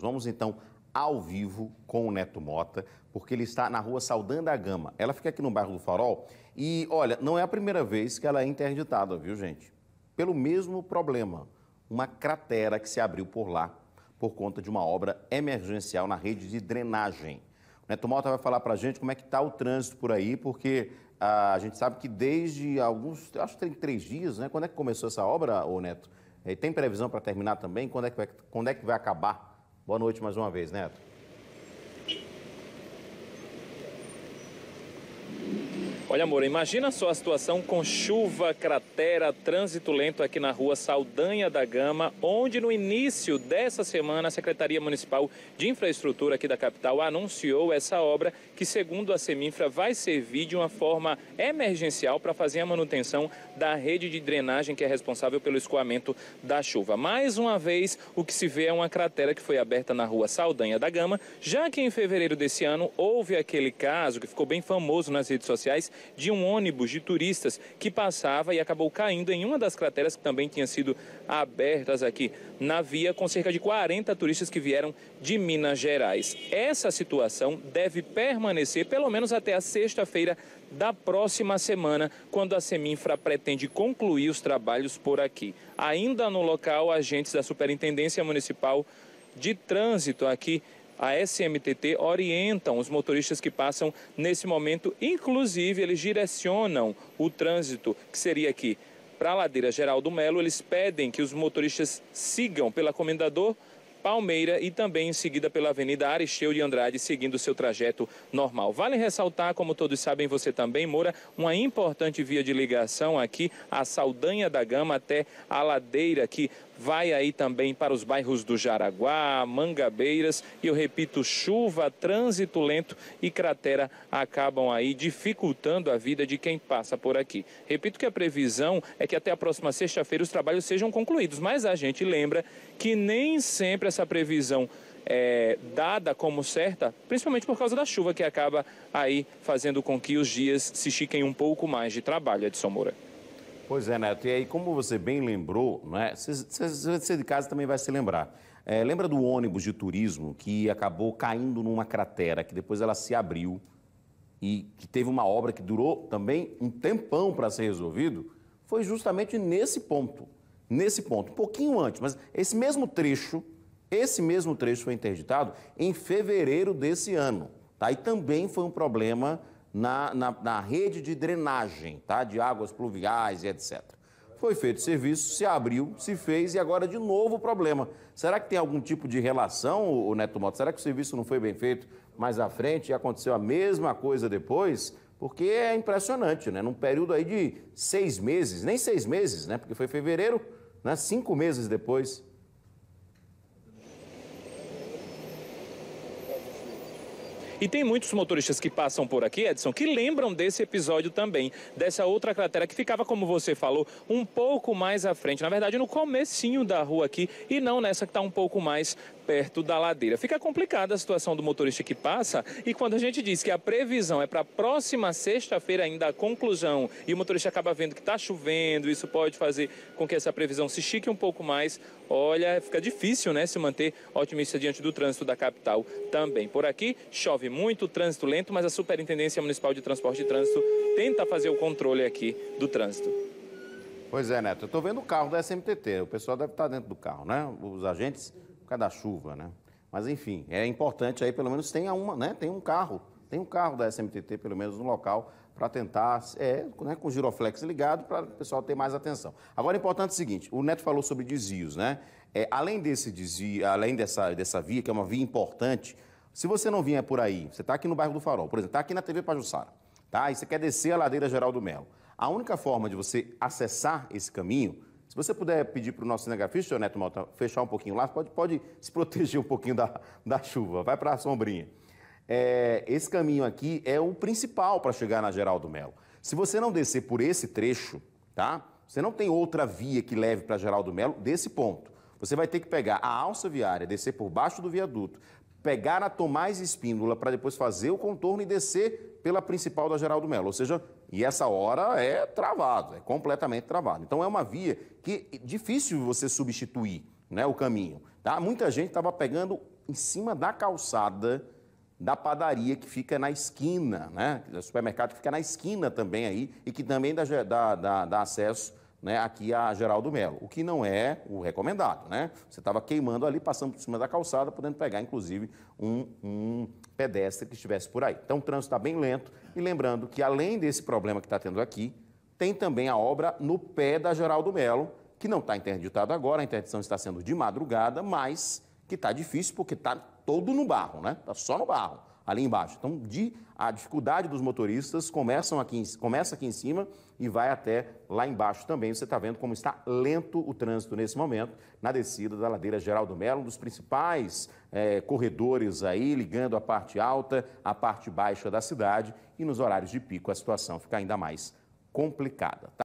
Vamos então ao vivo com o Neto Mota, porque ele está na rua saudando a Gama. Ela fica aqui no bairro do Farol e, olha, não é a primeira vez que ela é interditada, viu, gente? Pelo mesmo problema, uma cratera que se abriu por lá por conta de uma obra emergencial na rede de drenagem. O Neto Mota vai falar para a gente como é que está o trânsito por aí, porque ah, a gente sabe que desde alguns, acho que tem três dias, né? Quando é que começou essa obra, ô Neto? E eh, tem previsão para terminar também? Quando é, que vai, quando é que vai acabar? Boa noite mais uma vez, Neto. Olha, amor, imagina só a situação com chuva, cratera, trânsito lento aqui na rua Saldanha da Gama, onde no início dessa semana a Secretaria Municipal de Infraestrutura aqui da capital anunciou essa obra que, segundo a Seminfra, vai servir de uma forma emergencial para fazer a manutenção da rede de drenagem que é responsável pelo escoamento da chuva. Mais uma vez, o que se vê é uma cratera que foi aberta na rua Saldanha da Gama, já que em fevereiro desse ano houve aquele caso que ficou bem famoso nas redes sociais de um ônibus de turistas que passava e acabou caindo em uma das crateras que também tinha sido abertas aqui na via, com cerca de 40 turistas que vieram de Minas Gerais. Essa situação deve permanecer pelo menos até a sexta-feira da próxima semana, quando a Seminfra pretende concluir os trabalhos por aqui. Ainda no local, agentes da Superintendência Municipal de Trânsito aqui a SMTT orientam os motoristas que passam nesse momento, inclusive eles direcionam o trânsito que seria aqui para a Ladeira Geraldo Melo, eles pedem que os motoristas sigam pela Comendador Palmeira e também em seguida pela Avenida Aristeu de Andrade, seguindo seu trajeto normal. Vale ressaltar, como todos sabem, você também, Moura, uma importante via de ligação aqui, a Saldanha da Gama até a Ladeira, aqui vai aí também para os bairros do Jaraguá, Mangabeiras e eu repito, chuva, trânsito lento e cratera acabam aí dificultando a vida de quem passa por aqui. Repito que a previsão é que até a próxima sexta-feira os trabalhos sejam concluídos, mas a gente lembra que nem sempre essa previsão é, dada como certa, principalmente por causa da chuva que acaba aí fazendo com que os dias se chiquem um pouco mais de trabalho, Edson Moura. Pois é, Neto. E aí, como você bem lembrou, né? Você de casa também vai se lembrar. É, lembra do ônibus de turismo que acabou caindo numa cratera, que depois ela se abriu e que teve uma obra que durou também um tempão para ser resolvido? Foi justamente nesse ponto. Nesse ponto, um pouquinho antes, mas esse mesmo trecho, esse mesmo trecho foi interditado em fevereiro desse ano. Tá? E também foi um problema na, na, na rede de drenagem, tá? De águas pluviais e etc. Foi feito serviço, se abriu, se fez e agora de novo o problema. Será que tem algum tipo de relação, o Neto Moto? Será que o serviço não foi bem feito mais à frente e aconteceu a mesma coisa depois? Porque é impressionante, né? Num período aí de seis meses, nem seis meses, né? Porque foi fevereiro, né? Cinco meses depois. E tem muitos motoristas que passam por aqui, Edson, que lembram desse episódio também, dessa outra cratera que ficava, como você falou, um pouco mais à frente, na verdade no comecinho da rua aqui e não nessa que está um pouco mais perto da ladeira. Fica complicada a situação do motorista que passa e quando a gente diz que a previsão é para a próxima sexta-feira ainda a conclusão e o motorista acaba vendo que está chovendo, isso pode fazer com que essa previsão se chique um pouco mais. Olha, fica difícil, né, se manter otimista diante do trânsito da capital também. Por aqui chove muito trânsito lento, mas a Superintendência Municipal de Transporte e Trânsito tenta fazer o controle aqui do trânsito. Pois é, Neto, eu estou vendo o carro da SMTT, o pessoal deve estar tá dentro do carro, né? Os agentes, por causa da chuva, né? Mas enfim, é importante aí, pelo menos tenha uma, né? Tem um carro, tem um carro da SMTT, pelo menos no local, para tentar, é, né, com o giroflex ligado, para o pessoal ter mais atenção. Agora, é importante o seguinte, o Neto falou sobre desvios, né? É, além desse desvio, além dessa, dessa via, que é uma via importante se você não vinha por aí, você está aqui no bairro do Farol, por exemplo, está aqui na TV Pajussara, tá? E você quer descer a ladeira Geraldo Melo. A única forma de você acessar esse caminho, se você puder pedir para o nosso cinegrafista, Neto Malta, fechar um pouquinho lá, pode, pode se proteger um pouquinho da, da chuva, vai para a sombrinha. É, esse caminho aqui é o principal para chegar na Geraldo Melo. Se você não descer por esse trecho, tá? Você não tem outra via que leve para Geraldo Melo desse ponto. Você vai ter que pegar a alça viária, descer por baixo do viaduto, pegar a Tomás Espíndola para depois fazer o contorno e descer pela principal da Geraldo Melo. Ou seja, e essa hora é travado, é completamente travado. Então é uma via que é difícil você substituir né, o caminho. Tá? Muita gente estava pegando em cima da calçada da padaria que fica na esquina, né? Do supermercado que fica na esquina também aí e que também dá, dá, dá acesso né, aqui a Geraldo Melo, o que não é o recomendado, né? Você estava queimando ali, passando por cima da calçada, podendo pegar, inclusive, um, um pedestre que estivesse por aí. Então, o trânsito está bem lento e lembrando que, além desse problema que está tendo aqui, tem também a obra no pé da Geraldo Melo, que não está interditado agora, a interdição está sendo de madrugada, mas que está difícil porque está todo no barro, né? Está só no barro ali embaixo. Então, de, a dificuldade dos motoristas começam aqui, começa aqui em cima e vai até lá embaixo também. Você está vendo como está lento o trânsito nesse momento na descida da ladeira Geraldo Melo, um dos principais é, corredores aí, ligando a parte alta à parte baixa da cidade. E nos horários de pico a situação fica ainda mais complicada. Tá?